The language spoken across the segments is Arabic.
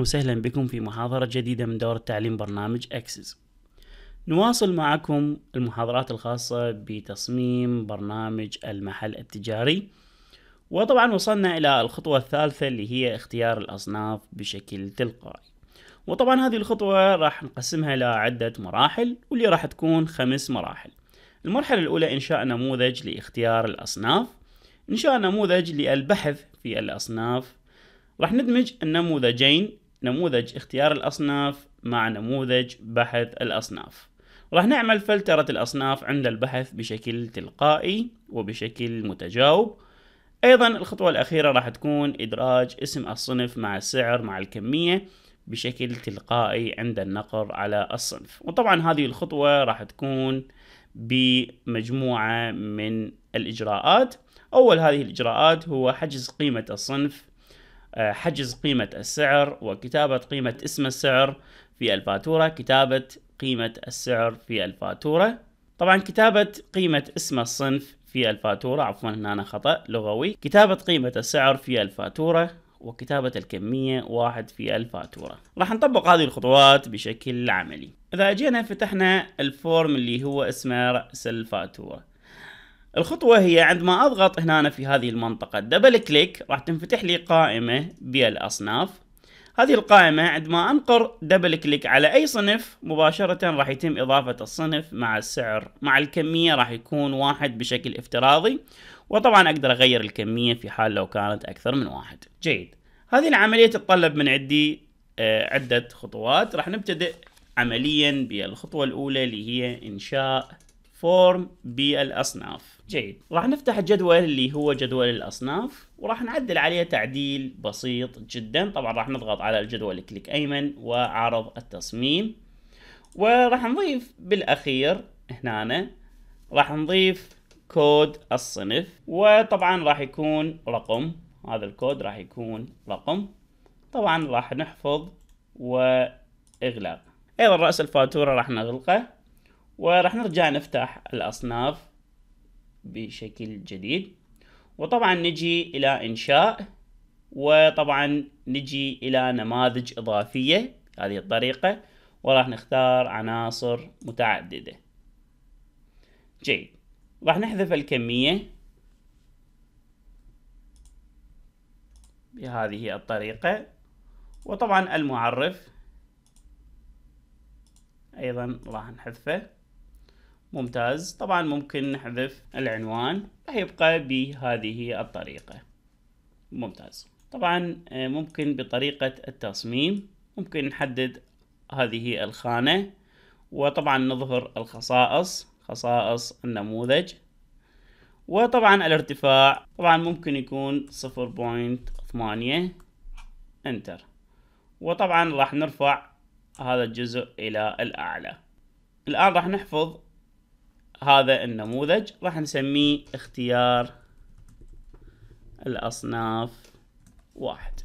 وسهلا بكم في محاضرة جديدة من دورة تعليم برنامج أكسس نواصل معكم المحاضرات الخاصة بتصميم برنامج المحل التجاري وطبعا وصلنا إلى الخطوة الثالثة اللي هي اختيار الأصناف بشكل تلقائي وطبعا هذه الخطوة راح نقسمها إلى عدة مراحل واللي راح تكون خمس مراحل المرحلة الأولى إنشاء نموذج لاختيار الأصناف إنشاء نموذج للبحث في الأصناف راح ندمج النموذجين نموذج اختيار الأصناف مع نموذج بحث الأصناف راح نعمل فلترة الأصناف عند البحث بشكل تلقائي وبشكل متجاوب أيضا الخطوة الأخيرة راح تكون إدراج اسم الصنف مع السعر مع الكمية بشكل تلقائي عند النقر على الصنف وطبعا هذه الخطوة راح تكون بمجموعة من الإجراءات أول هذه الإجراءات هو حجز قيمة الصنف آه، حجز قيمة السعر وكتابة قيمة اسم السعر في الفاتورة كتابة قيمة السعر في الفاتورة طبعا كتابة قيمة اسم الصنف في الفاتورة عفوا هنا أنا خطأ لغوي كتابة قيمة السعر في الفاتورة وكتابة الكمية واحد في الفاتورة راح نطبق هذه الخطوات بشكل عملي إذا جينا فتحنا الفورم اللي هو اسمه رأس الفاتورة الخطوة هي عندما أضغط هنا في هذه المنطقة دبل كليك راح تنفتح لي قائمة بالأصناف هذه القائمة عندما أنقر دبل كليك على أي صنف مباشرة راح يتم إضافة الصنف مع السعر مع الكمية راح يكون واحد بشكل افتراضي وطبعا أقدر أغير الكمية في حال لو كانت أكثر من واحد جيد هذه العملية تتطلب من عدي آه، عدة خطوات راح نبتدئ عمليا بالخطوة الأولى اللي هي إنشاء فورم بالأصناف جيد راح نفتح الجدول اللي هو جدول الأصناف وراح نعدل عليه تعديل بسيط جدا طبعا راح نضغط على الجدول كليك أيمن وعرض التصميم وراح نضيف بالأخير هنا راح نضيف كود الصنف وطبعا راح يكون رقم هذا الكود راح يكون رقم طبعا راح نحفظ وإغلاق أيضا رأس الفاتورة راح نغلقه وراح نرجع نفتح الأصناف بشكل جديد وطبعا نجي إلى إنشاء وطبعا نجي إلى نماذج إضافية هذه الطريقة وراح نختار عناصر متعددة جيد راح نحذف الكمية بهذه الطريقة وطبعا المعرف أيضا راح نحذفه ممتاز طبعا ممكن نحذف العنوان راح يبقى بهذه الطريقة ممتاز طبعا آه، ممكن بطريقة التصميم ممكن نحدد هذه الخانة وطبعا نظهر الخصائص خصائص النموذج وطبعا الارتفاع طبعا ممكن يكون صفر بوينت ثمانية انتر وطبعا راح نرفع هذا الجزء الى الاعلى الان راح نحفظ هذا النموذج راح نسميه اختيار الأصناف واحد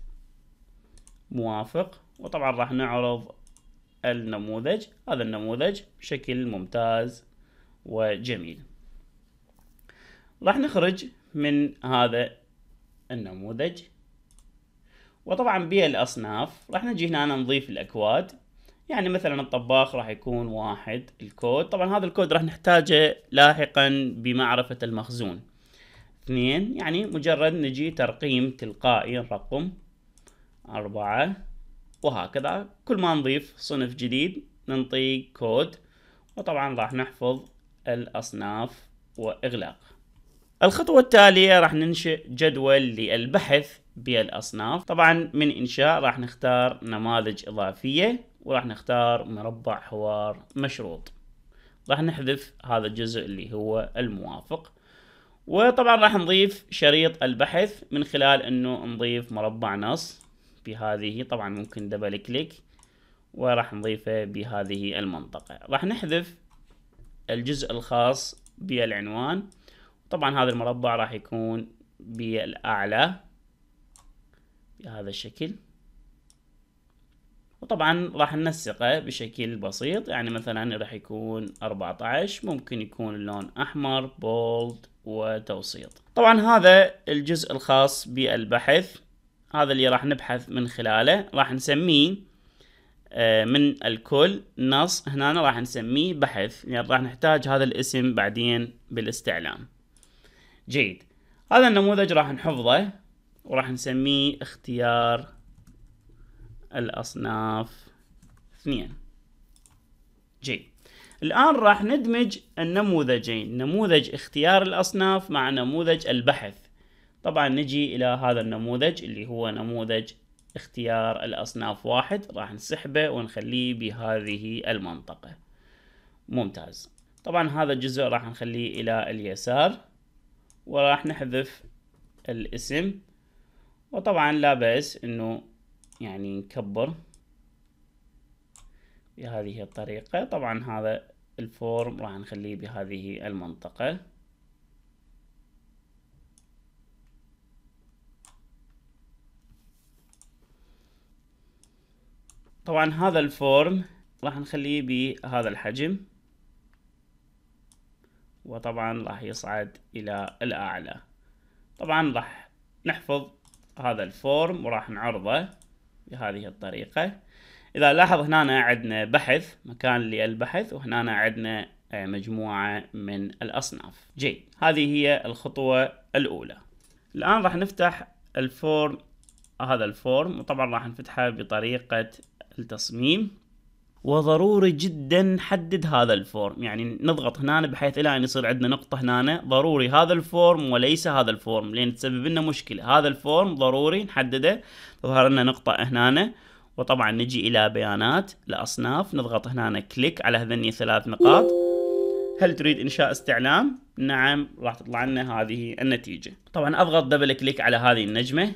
موافق وطبعا راح نعرض النموذج هذا النموذج بشكل ممتاز وجميل راح نخرج من هذا النموذج وطبعا بالأصناف راح نجي هنا نضيف الأكواد يعني مثلا الطباخ راح يكون واحد الكود طبعا هذا الكود راح نحتاجه لاحقا بمعرفة المخزون اثنين يعني مجرد نجي ترقيم تلقائي الرقم أربعة وهكذا كل ما نضيف صنف جديد ننطي كود وطبعا راح نحفظ الأصناف وإغلاق الخطوة التالية راح ننشئ جدول للبحث بالأصناف طبعا من إنشاء راح نختار نماذج إضافية وراح نختار مربع حوار مشروط راح نحذف هذا الجزء اللي هو الموافق وطبعا راح نضيف شريط البحث من خلال انه نضيف مربع نص بهذه طبعا ممكن دبل كليك وراح نضيفه بهذه المنطقة راح نحذف الجزء الخاص بالعنوان طبعا هذا المربع راح يكون بالاعلى بهذا الشكل وطبعا راح ننسقه بشكل بسيط يعني مثلا راح يكون 14 ممكن يكون اللون احمر بولد وتوسيط طبعا هذا الجزء الخاص بالبحث هذا اللي راح نبحث من خلاله راح نسميه آه، من الكل نص هنا راح نسميه بحث يعني راح نحتاج هذا الاسم بعدين بالاستعلام جيد هذا النموذج راح نحفظه وراح نسميه اختيار الأصناف اثنين جي الآن راح ندمج النموذجين نموذج اختيار الأصناف مع نموذج البحث طبعا نجي إلى هذا النموذج اللي هو نموذج اختيار الأصناف واحد راح نسحبه ونخليه بهذه المنطقة ممتاز طبعا هذا الجزء راح نخليه إلى اليسار وراح نحذف الاسم وطبعا لا بأس انه يعني نكبر بهذه الطريقة طبعا هذا الفورم راح نخليه بهذه المنطقة طبعا هذا الفورم راح نخليه بهذا الحجم وطبعا راح يصعد الى الاعلى طبعا راح نحفظ هذا الفورم وراح نعرضه بهذه الطريقة إذا لاحظ هنا عندنا بحث مكان للبحث وهنا عندنا آه، مجموعة من الأصناف جيد هذه هي الخطوة الأولى الآن راح نفتح الفورم هذا الفورم وطبعا راح نفتحه بطريقة التصميم وضروري جدا نحدد هذا الفورم يعني نضغط هنا بحيث الى ان يصير عندنا نقطة هنا ضروري هذا الفورم وليس هذا الفورم لان تسبب لنا مشكلة هذا الفورم ضروري نحدده تظهر لنا نقطة هنا وطبعا نجي الى بيانات الاصناف نضغط هنا كليك على هذني ثلاث نقاط هل تريد انشاء استعلام نعم راح تطلع لنا هذه النتيجة طبعا اضغط دبل كليك على هذه النجمة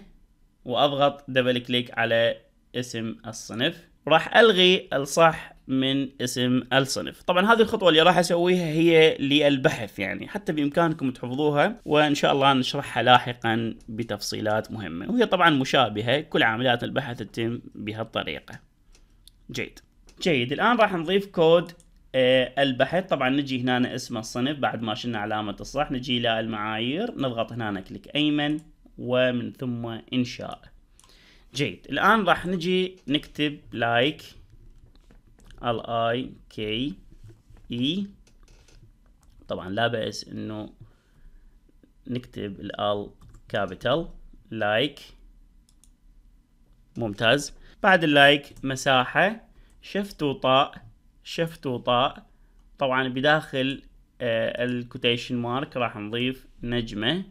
واضغط دبل كليك على اسم الصنف راح الغي الصح من اسم الصنف طبعا هذه الخطوه اللي راح اسويها هي للبحث يعني حتى بامكانكم تحفظوها وان شاء الله نشرحها لاحقا بتفصيلات مهمه وهي طبعا مشابهه كل عمليات البحث تتم بهالطريقه جيد جيد الان راح نضيف كود آه، البحث طبعا نجي هنا اسم الصنف بعد ما شلنا علامه الصح نجي الى المعايير نضغط هنا كليك ايمن ومن ثم انشاء جيد الآن راح نجي نكتب لايك ال اي كي اي طبعا لا بأس انه نكتب ال ال كابيتال لايك ممتاز بعد اللايك مساحة شفت وطاء شفت وطاء طبعا بداخل آه، الكوتيشن مارك راح نضيف نجمة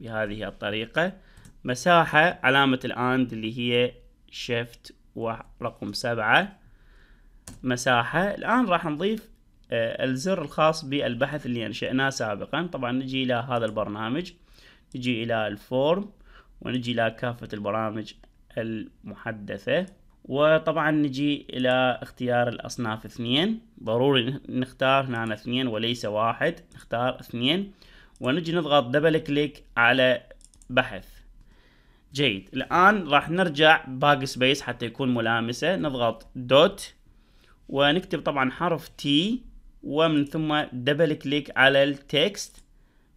بهذه الطريقة مساحة علامة الاند اللي هي شيفت ورقم سبعة مساحة الآن راح نضيف آه، الزر الخاص بالبحث اللي أنشأناه سابقا طبعا نجي إلى هذا البرنامج نجي إلى الفورم ونجي إلى كافة البرامج المحدثة وطبعا نجي إلى اختيار الأصناف اثنين ضروري نختار هنا اثنين وليس واحد نختار اثنين ونجي نضغط دبل كليك على بحث جيد الآن راح نرجع باك سبيس حتى يكون ملامسة نضغط دوت ونكتب طبعا حرف تي ومن ثم دبل كليك على التكست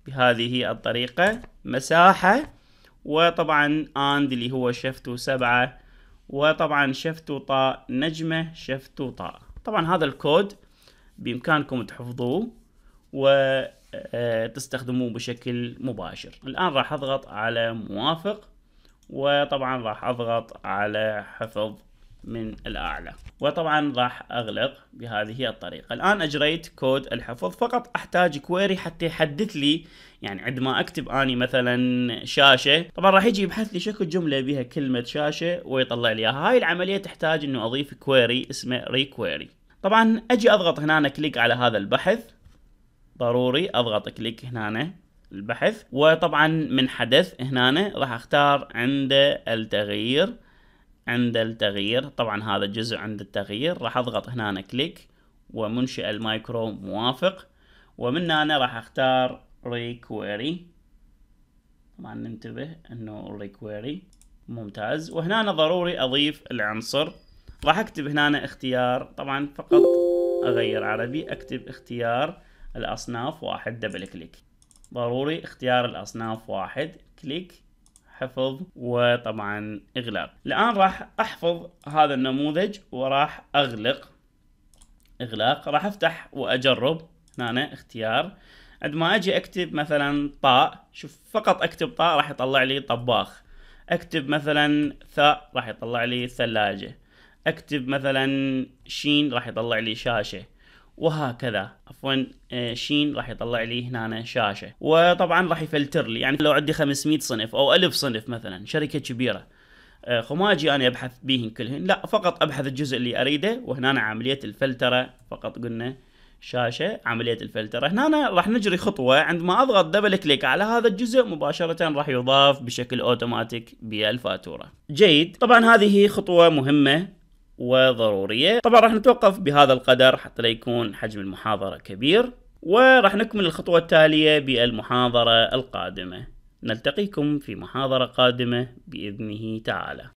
بهذه الطريقة مساحة وطبعا اند اللي هو شفت سبعة وطبعا شفت طاء نجمة شفت طاء طبعا هذا الكود بإمكانكم تحفظوه وتستخدموه آه، بشكل مباشر الآن راح أضغط على موافق وطبعا راح اضغط على حفظ من الاعلى وطبعا راح اغلق بهذه الطريقه الان اجريت كود الحفظ فقط احتاج كويري حتى يحدث لي يعني عندما اكتب اني مثلا شاشه طبعا راح يجي يبحث لي شكل جمله بها كلمه شاشه ويطلع لي اياها هاي العمليه تحتاج انه اضيف كويري اسمه ريكويري طبعا اجي اضغط هنا كليك على هذا البحث ضروري اضغط كليك هنا البحث وطبعا من حدث هنا راح اختار عند التغيير عند التغيير طبعا هذا جزء عند التغيير راح اضغط هنا كليك ومنشئ المايكرو موافق ومن هنا راح اختار ريكويري طبعا ننتبه انه ريكويري ممتاز وهنا ضروري اضيف العنصر راح اكتب هنا اختيار طبعا فقط اغير عربي اكتب اختيار الاصناف واحد دبل كليك ضروري اختيار الأصناف واحد كليك حفظ وطبعا إغلاق الآن راح أحفظ هذا النموذج وراح أغلق إغلاق راح أفتح وأجرب هنا اختيار عندما أجي أكتب مثلا طاء شوف فقط أكتب طاء راح يطلع لي طباخ أكتب مثلا ثاء راح يطلع لي ثلاجة أكتب مثلا شين راح يطلع لي شاشة وهكذا عفوا آه، شين راح يطلع لي هنا شاشه وطبعا راح يفلتر لي يعني لو عندي 500 صنف او 1000 صنف مثلا شركه كبيره آه، ما اجي انا ابحث بهن كلهن لا فقط ابحث الجزء اللي اريده وهنا عمليه الفلتره فقط قلنا شاشه عمليه الفلتره هنا راح نجري خطوه عندما اضغط دبل كليك على هذا الجزء مباشره راح يضاف بشكل اوتوماتيك بالفاتوره جيد طبعا هذه خطوه مهمه وضرورية طبعا راح نتوقف بهذا القدر حتى لا يكون حجم المحاضرة كبير وراح نكمل الخطوة التالية بالمحاضرة القادمة نلتقيكم في محاضرة قادمة بإذنه تعالى